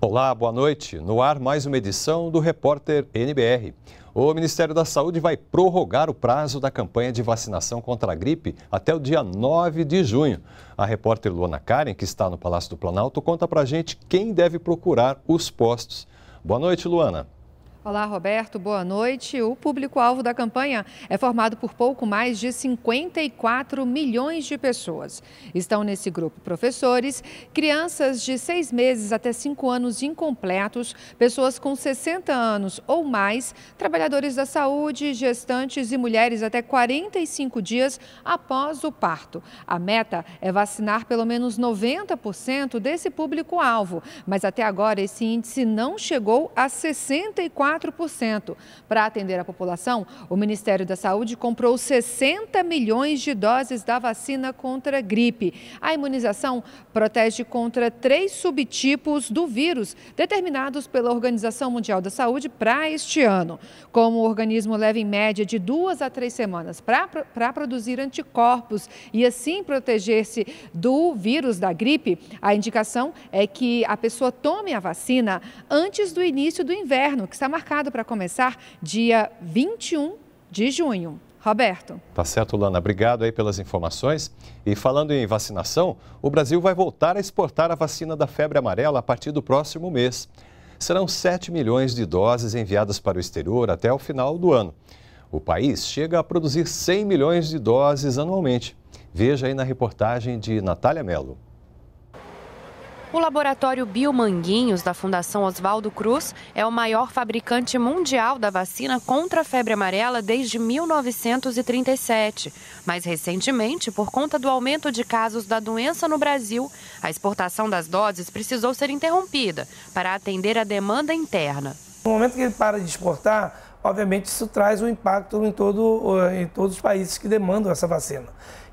Olá, boa noite. No ar, mais uma edição do Repórter NBR. O Ministério da Saúde vai prorrogar o prazo da campanha de vacinação contra a gripe até o dia 9 de junho. A repórter Luana Karen, que está no Palácio do Planalto, conta pra gente quem deve procurar os postos Boa noite, Luana. Olá, Roberto, boa noite. O público-alvo da campanha é formado por pouco mais de 54 milhões de pessoas. Estão nesse grupo professores, crianças de seis meses até cinco anos incompletos, pessoas com 60 anos ou mais, trabalhadores da saúde, gestantes e mulheres até 45 dias após o parto. A meta é vacinar pelo menos 90% desse público-alvo, mas até agora esse índice não chegou a 64%. 4%. Para atender a população, o Ministério da Saúde comprou 60 milhões de doses da vacina contra a gripe. A imunização protege contra três subtipos do vírus determinados pela Organização Mundial da Saúde para este ano. Como o organismo leva em média de duas a três semanas para produzir anticorpos e assim proteger-se do vírus da gripe, a indicação é que a pessoa tome a vacina antes do início do inverno, que está marcado para começar dia 21 de junho. Roberto. Tá certo, Lana. Obrigado aí pelas informações. E falando em vacinação, o Brasil vai voltar a exportar a vacina da febre amarela a partir do próximo mês. Serão 7 milhões de doses enviadas para o exterior até o final do ano. O país chega a produzir 100 milhões de doses anualmente. Veja aí na reportagem de Natália Mello. O laboratório Biomanguinhos, da Fundação Oswaldo Cruz, é o maior fabricante mundial da vacina contra a febre amarela desde 1937. Mas recentemente, por conta do aumento de casos da doença no Brasil, a exportação das doses precisou ser interrompida para atender a demanda interna. No momento que ele para de exportar, obviamente isso traz um impacto em, todo, eh, em todos os países que demandam essa vacina.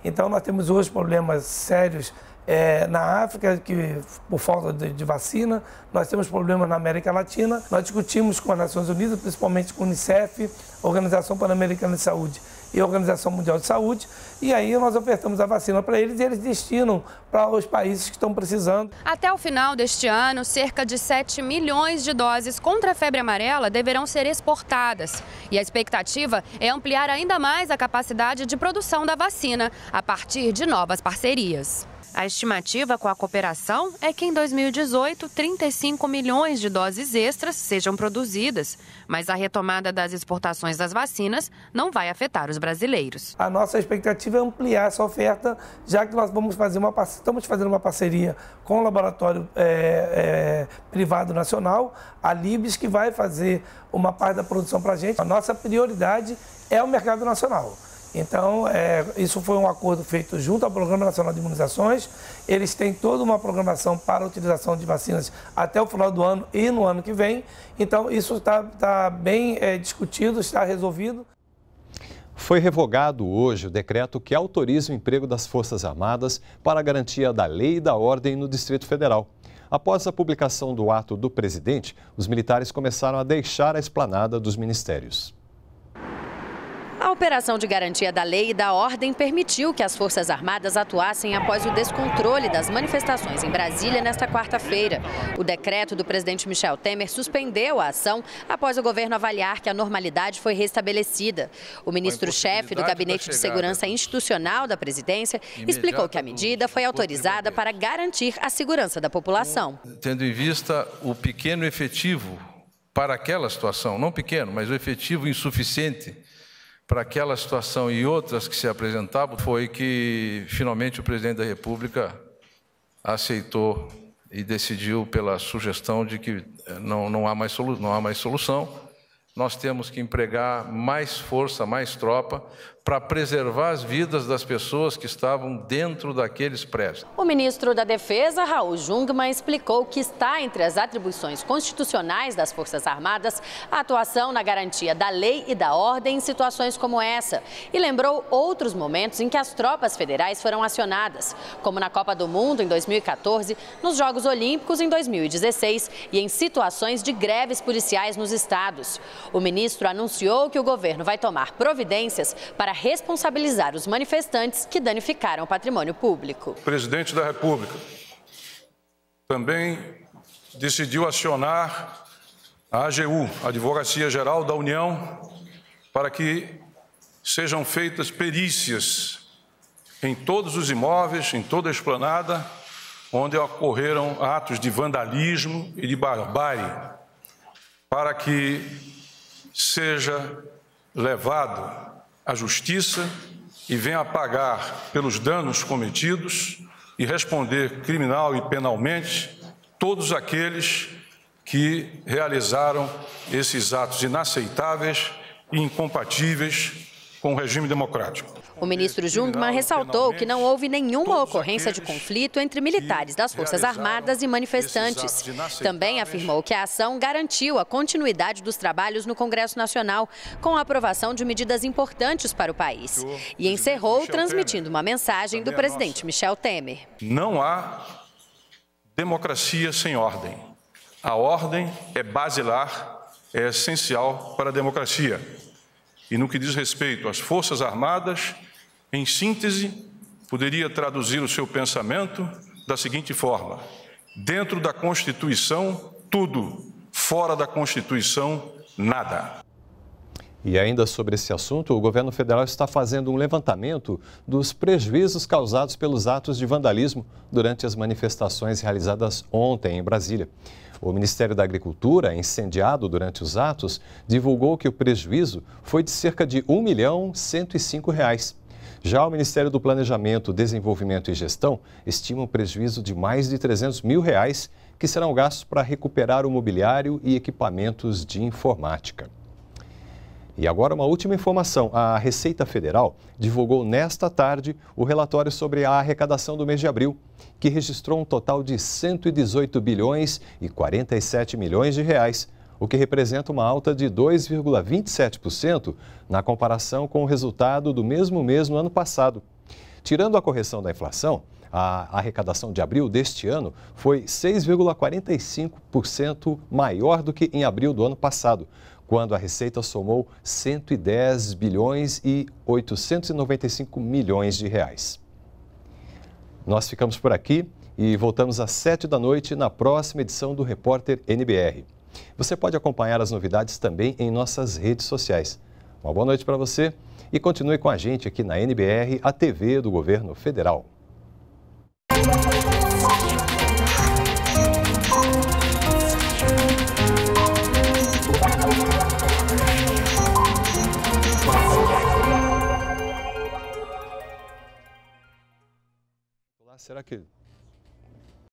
Então, nós temos hoje problemas sérios é, na África, que por falta de, de, vacina, nós temos problemas na América Latina. Nós discutimos com as Nações Unidas, principalmente com o Unicef, Organização Pan-Americana de Saúde e Organização Mundial de Saúde, e aí nós ofertamos a vacina para eles e eles destinam para os países que estão precisando. Até o final deste ano, cerca de 7 milhões de doses contra a febre amarela deverão ser exportadas. E a expectativa é ampliar ainda mais a capacidade de produção da vacina a partir de novas parcerias. A estimativa com a cooperação é que em 2018, 35 milhões de doses extras sejam produzidas, mas a retomada das exportações das vacinas não vai afetar os brasileiros. A nossa expectativa é ampliar essa oferta, já que nós vamos fazer uma, estamos fazendo uma parceria com o laboratório é, é, privado nacional, a Libes, que vai fazer uma parte da produção para a gente. A nossa prioridade é o mercado nacional. Então, é, isso foi um acordo feito junto ao Programa Nacional de Imunizações. Eles têm toda uma programação para a utilização de vacinas até o final do ano e no ano que vem. Então, isso está tá bem é, discutido, está resolvido. Foi revogado hoje o decreto que autoriza o emprego das Forças Armadas para a garantia da lei e da ordem no Distrito Federal. Após a publicação do ato do presidente, os militares começaram a deixar a esplanada dos ministérios. A operação de garantia da lei e da ordem permitiu que as Forças Armadas atuassem após o descontrole das manifestações em Brasília nesta quarta-feira. O decreto do presidente Michel Temer suspendeu a ação após o governo avaliar que a normalidade foi restabelecida. O ministro-chefe do Gabinete de Segurança Institucional da presidência explicou que a medida foi autorizada para garantir a segurança da população. Então, tendo em vista o pequeno efetivo para aquela situação, não pequeno, mas o efetivo insuficiente para aquela situação e outras que se apresentavam, foi que finalmente o presidente da República aceitou e decidiu pela sugestão de que eh, não, não, há, mais solu não há mais solução, nós temos que empregar mais força, mais tropa, para preservar as vidas das pessoas que estavam dentro daqueles prédios. O ministro da Defesa, Raul Jungmann, explicou que está entre as atribuições constitucionais das Forças Armadas a atuação na garantia da lei e da ordem em situações como essa. E lembrou outros momentos em que as tropas federais foram acionadas, como na Copa do Mundo em 2014, nos Jogos Olímpicos em 2016 e em situações de greves policiais nos estados. O ministro anunciou que o governo vai tomar providências para responsabilizar os manifestantes que danificaram o patrimônio público. O presidente da República também decidiu acionar a AGU, a Advocacia Geral da União, para que sejam feitas perícias em todos os imóveis, em toda a esplanada, onde ocorreram atos de vandalismo e de barbárie, para que seja levado a justiça e venha pagar pelos danos cometidos e responder criminal e penalmente todos aqueles que realizaram esses atos inaceitáveis e incompatíveis com o regime democrático. O ministro Jungmann ressaltou que não houve nenhuma ocorrência de conflito entre militares das Forças Armadas e manifestantes. Também afirmou que a ação garantiu a continuidade dos trabalhos no Congresso Nacional, com a aprovação de medidas importantes para o país. E encerrou transmitindo uma mensagem do presidente Michel Temer. Não há democracia sem ordem. A ordem é basilar, é essencial para a democracia. E no que diz respeito às Forças Armadas, em síntese, poderia traduzir o seu pensamento da seguinte forma: dentro da Constituição, tudo, fora da Constituição, nada. E ainda sobre esse assunto, o governo federal está fazendo um levantamento dos prejuízos causados pelos atos de vandalismo durante as manifestações realizadas ontem em Brasília. O Ministério da Agricultura, incendiado durante os atos, divulgou que o prejuízo foi de cerca de R$ 1 milhão reais. Já o Ministério do Planejamento, Desenvolvimento e Gestão estima um prejuízo de mais de 300 mil reais que serão gastos para recuperar o mobiliário e equipamentos de informática. E agora uma última informação. A Receita Federal divulgou nesta tarde o relatório sobre a arrecadação do mês de abril, que registrou um total de 118 bilhões e 47 milhões de reais, o que representa uma alta de 2,27% na comparação com o resultado do mesmo mês no ano passado. Tirando a correção da inflação, a arrecadação de abril deste ano foi 6,45% maior do que em abril do ano passado, quando a receita somou 110 bilhões e 895 milhões de reais. Nós ficamos por aqui e voltamos às 7 da noite na próxima edição do Repórter NBR. Você pode acompanhar as novidades também em nossas redes sociais. Uma boa noite para você e continue com a gente aqui na NBR, a TV do Governo Federal. Haku.